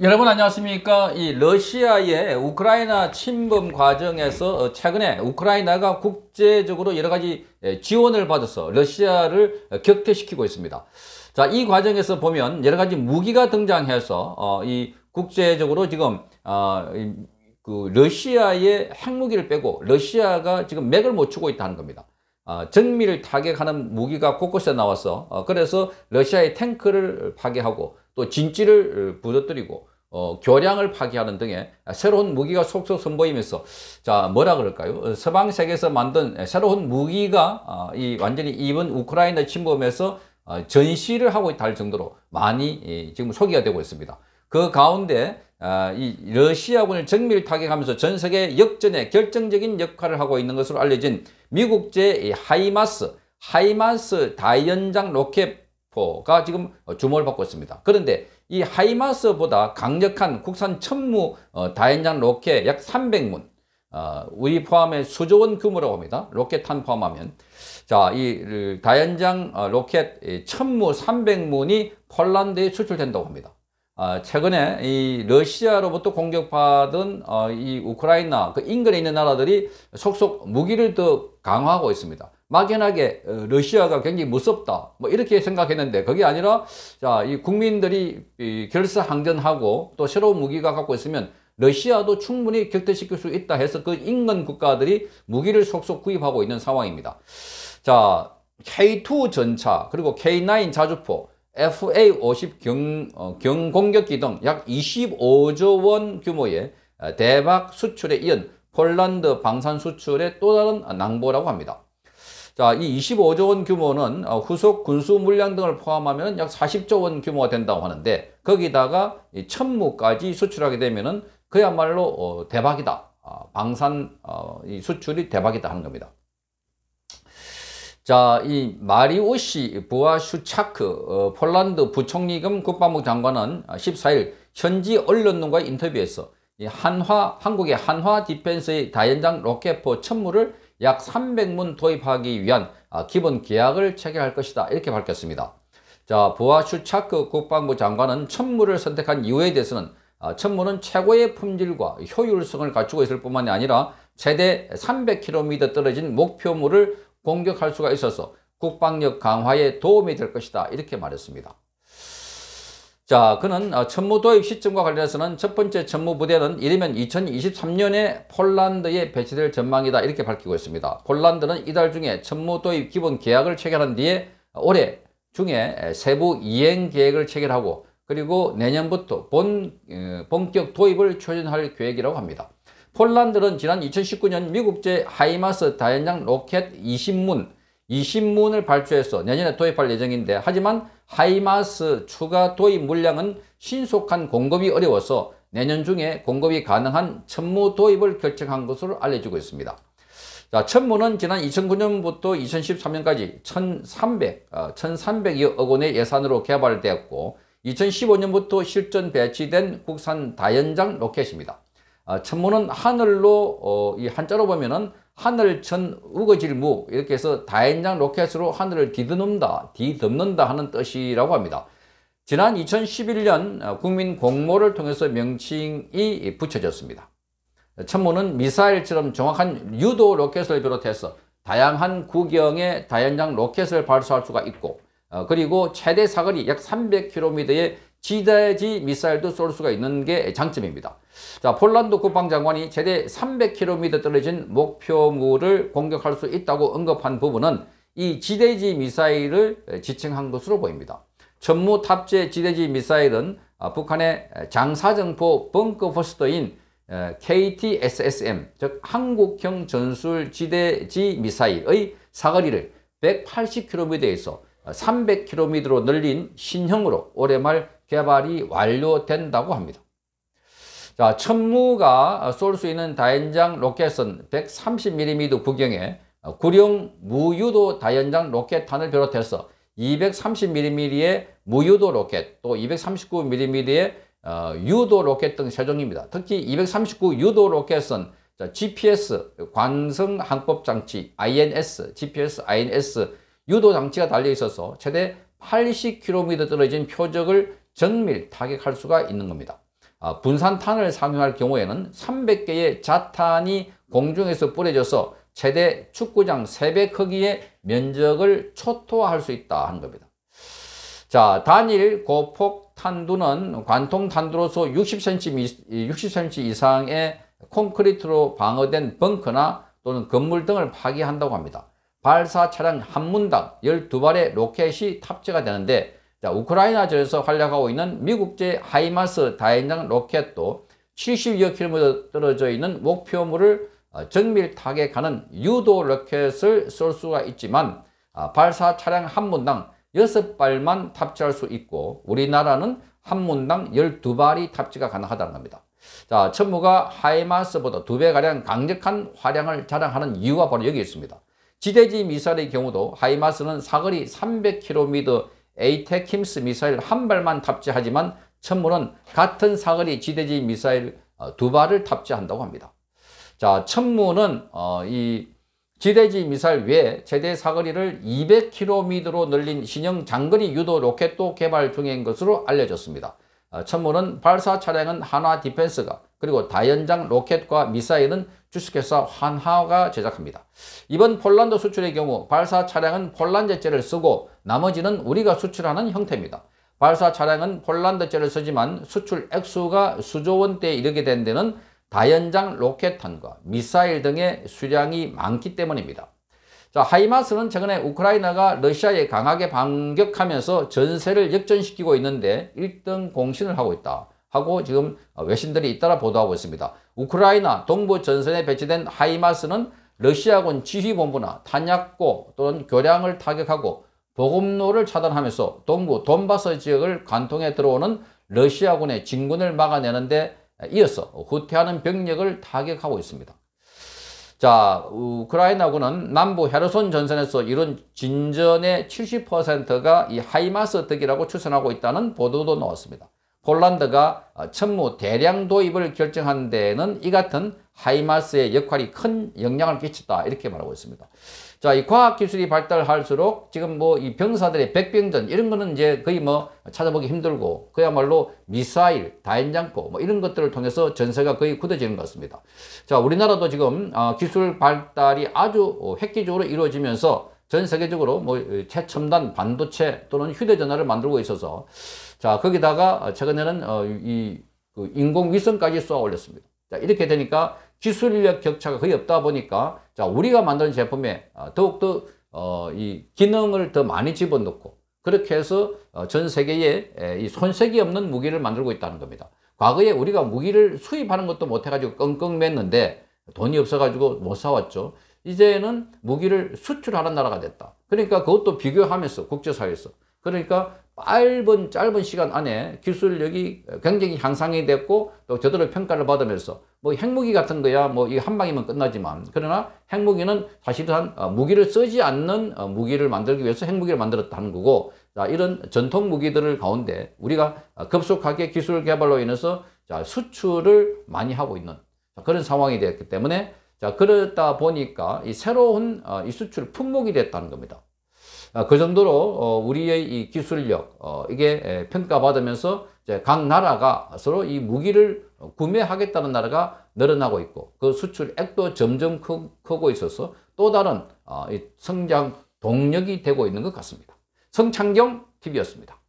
여러분 안녕하십니까 이 러시아의 우크라이나 침범 과정에서 최근에 우크라이나가 국제적으로 여러가지 예, 지원을 받아서 러시아를 격퇴시키고 있습니다 자이 과정에서 보면 여러가지 무기가 등장해서 어, 이 국제적으로 지금 어, 그 러시아의 핵무기를 빼고 러시아가 지금 맥을 못 추고 있다는 겁니다 어, 정밀 타격하는 무기가 곳곳에 나와서 어, 그래서 러시아의 탱크를 파괴하고 또 진지를 어, 부러뜨리고 어, 교량을 파괴하는 등의 새로운 무기가 속속 선보이면서 자 뭐라 그럴까요? 어, 서방 세계에서 만든 새로운 무기가 어, 이 완전히 이번 우크라이나 침범에서 어, 전시를 하고 있다 할 정도로 많이 예, 지금 소개가 되고 있습니다. 그 가운데 어, 이 러시아군을 정밀 타격하면서 전 세계 역전에 결정적인 역할을 하고 있는 것으로 알려진 미국제 하이마스 하이마스 다연장 로켓 가 지금 주목을 받고 있습니다. 그런데 이 하이마스보다 강력한 국산 천무 어, 다연장 로켓 약 300문 어, 우리 포함해 수조원 규모라고 합니다. 로켓 탄 포함하면 자 이 다연장 어, 로켓 천무 300문이 폴란드에 수출된다고 합니다. 아, 최근에 이 러시아로부터 공격받은 이 우크라이나 그 인근에 있는 나라들이 속속 무기를 더 강화하고 있습니다. 막연하게 어, 러시아가 굉장히 무섭다 뭐 이렇게 생각했는데 그게 아니라 자 이 국민들이 결사항전하고 또 새로운 무기가 갖고 있으면 러시아도 충분히 격퇴시킬 수 있다 해서 그 인근 국가들이 무기를 속속 구입하고 있는 상황입니다. 자 K2 전차 그리고 K9 자주포 FA50 경, 어, 경공격기 등 약 25조 원 규모의 어, 대박 수출에 이은 폴란드 방산 수출의 또 다른 낭보라고 합니다. 자, 이 25조 원 규모는 어, 후속 군수 물량 등을 포함하면 약 40조 원 규모가 된다고 하는데 거기다가 이 천무까지 수출하게 되면은 그야말로 어, 대박이다. 아, 방산 어, 이 수출이 대박이다 하는 겁니다. 자, 이 마리오시 부아슈차크 어, 폴란드 부총리 겸 국방부 장관은 14일 현지 언론과 인터뷰에서 한화 한국의 한화 디펜스의 다연장 로켓포 천무를 약 300문 도입하기 위한 아, 기본 계약을 체결할 것이다 이렇게 밝혔습니다. 자 보아 슈차크 그 국방부 장관은 천문을 선택한 이유에 대해서는 아, 천문은 최고의 품질과 효율성을 갖추고 있을 뿐만이 아니라 최대 300km 떨어진 목표물을 공격할 수가 있어서 국방력 강화에 도움이 될 것이다 이렇게 말했습니다. 자, 그는 어, 천무 도입 시점과 관련해서는 첫 번째 천무 부대는 이르면 2023년에 폴란드에 배치될 전망이다 이렇게 밝히고 있습니다. 폴란드는 이달 중에 천무 도입 기본 계약을 체결한 뒤에 올해 중에 세부 이행 계획을 체결하고 그리고 내년부터 본, 어, 본격 도입을 추진할 계획이라고 합니다. 폴란드는 지난 2019년 미국제 하이마스 다연장 로켓 20문 이 신문을 발주해서 내년에 도입할 예정인데 하지만 하이마스 추가 도입 물량은 신속한 공급이 어려워서 내년 중에 공급이 가능한 천무 도입을 결정한 것으로 알려지고 있습니다. 자, 천무는 지난 2009년부터 2013년까지 1,300, 어, 1,300여 원의 예산으로 개발되었고 2015년부터 실전 배치된 국산 다연장 로켓입니다. 어, 천무는 하늘로 어, 이 한자로 보면은 하늘 천 우거질무 이렇게 해서 다연장 로켓으로 하늘을 뒤덮는다, 뒤덮는다 하는 뜻이라고 합니다. 지난 2011년 어, 국민 공모를 통해서 명칭이 붙여졌습니다. 천문은 미사일처럼 정확한 유도 로켓을 비롯해서 다양한 구경의 다연장 로켓을 발사할 수가 있고 어, 그리고 최대 사거리 약 300km의 지대지 미사일도 쏠 수가 있는 게 장점입니다. 자, 폴란드 국방장관이 최대 300km 떨어진 목표물을 공격할 수 있다고 언급한 부분은 이 지대지 미사일을 지칭한 것으로 보입니다. 전무 탑재 지대지 미사일은 아, 북한의 장사정포 벙커포스터인 KTSSM, 즉 한국형 전술 지대지 미사일의 사거리를 180km에서 300km로 늘린 신형으로 올해 말 개발이 완료된다고 합니다. 자, 천무가 쏠 수 있는 다연장 로켓은 130mm 구경에 구룡 무유도 다연장 로켓탄을 비롯해서 230mm의 무유도 로켓, 또 239mm의 어, 유도 로켓 등 세종입니다. 특히 239 유도 로켓은 GPS 관성 항법 장치 INS, GPS INS 유도 장치가 달려 있어서 최대 80km 떨어진 표적을 정밀 타격할 수가 있는 겁니다. 아, 분산탄을 사용할 경우에는 300개의 자탄이 공중에서 뿌려져서 최대 축구장 3배 크기의 면적을 초토화할 수 있다 한 겁니다. 자, 단일 고폭 탄두는 관통 탄두로서 60cm, 60cm 이상의 콘크리트로 방어된 벙커나 또는 건물 등을 파괴한다고 합니다. 발사 차량 한 문당 12발의 로켓이 탑재가 되는데 자, 우크라이나에서 활약하고 있는 미국제 하이마스 다연장 로켓도 70여 킬로미터 떨어져 있는 목표물을 어, 정밀 타격하는 유도 로켓을 쏠 수가 있지만 아, 발사 차량 한 문당 6발만 탑재할 수 있고 우리나라는 한 문당 12발이 탑재가 가능하다는 겁니다. 자, 천무가 하이마스보다 두 배가량 강력한 화량을 자랑하는 이유가 바로 여기 있습니다. 지대지 미사일의 경우도 하이마스는 사거리 300km 에이테킴스 미사일 한 발만 탑재하지만 천문은 같은 사거리 지대지 미사일 어, 두 발을 탑재한다고 합니다. 자, 천문은 어, 이 지대지 미사일 외에 제대 사거리를 200km로 늘린 신형 장거리 유도 로켓도 개발 중인 것으로 알려졌습니다. 어, 천문은 발사 차량은 한화 디펜스가 그리고 다연장 로켓과 미사일은 주식회사 환하가 제작합니다. 이번 폴란드 수출의 경우 발사 차량은 폴란드제를 쓰고 나머지는 우리가 수출하는 형태입니다. 발사 차량은 폴란드제를 쓰지만 수출 액수가 수조원대에 이르게 된 데는 다연장 로켓탄과 미사일 등의 수량이 많기 때문입니다. 자, 하이마스는 최근에 우크라이나가 러시아에 강하게 반격하면서 전세를 역전시키고 있는데 1등 공신을 하고 있다. 하고 지금 외신들이 잇따라 보도하고 있습니다. 우크라이나 동부 전선에 배치된 하이마스는 러시아군 지휘본부나 탄약고 또는 교량을 타격하고 보급로를 차단하면서 동부 돈바스 지역을 관통해 들어오는 러시아군의 진군을 막아내는 데 이어서 후퇴하는 병력을 타격하고 있습니다. 자, 우크라이나군은 남부 헤르손 전선에서 이룬 진전의 70%가 이 하이마스 덕이라고 추산하고 있다는 보도도 나왔습니다. 폴란드가 어, 천무 대량 도입을 결정한 데는 이 같은 하이마스의 역할이 큰 영향을 끼쳤다 이렇게 말하고 있습니다. 자, 이 과학기술이 발달할수록 지금 뭐 이 병사들의 백병전 이런 거는 이제 거의 뭐 찾아보기 힘들고 그야말로 미사일, 다인장고뭐 이런 것들을 통해서 전세가 거의 굳어지는 것 같습니다. 자, 우리나라도 지금 어, 기술 발달이 아주 어, 획기적으로 이루어지면서 전 세계적으로 뭐 최첨단 반도체 또는 휴대전화를 만들고 있어서 자 거기다가 최근에는 어, 이그 인공위성까지 쏘아 올렸습니다. 자 이렇게 되니까 기술력 인 격차가 거의 없다 보니까 자 우리가 만드는 제품에 어, 더욱더 어, 이 기능을 더 많이 집어넣고 그렇게 해서 어, 전 세계에 이 손색이 없는 무기를 만들고 있다는 겁니다. 과거에 우리가 무기를 수입하는 것도 못해가지고 끙끙 맸는데 돈이 없어가지고 못 사왔죠. 이제는 무기를 수출하는 나라가 됐다. 그러니까 그것도 비교하면서 국제사회에서 그러니까 빨은 짧은 시간 안에 기술력이 굉장히 향상이 됐고 또저들로 평가를 받으면서 뭐 핵무기 같은 거야 뭐 이 한 방이면 끝나지만 그러나 핵무기는 사실은 어, 무기를 쓰지 않는 어, 무기를 만들기 위해서 핵무기를 만들었다는 거고 자 이런 전통 무기들을 가운데 우리가 어, 급속하게 기술 개발로 인해서 자 수출을 많이 하고 있는 그런 상황이 되었기 때문에 자, 그러다 보니까 이 새로운 어, 이 수출 품목이 됐다는 겁니다. 아, 그 정도로 어, 우리의 이 기술력 어, 이게 평가받으면서 각 나라가 서로 이 무기를 구매하겠다는 나라가 늘어나고 있고 그 수출액도 점점 크고 있어서 또 다른 성장 동력이 되고 있는 것 같습니다. 성창경 TV였습니다.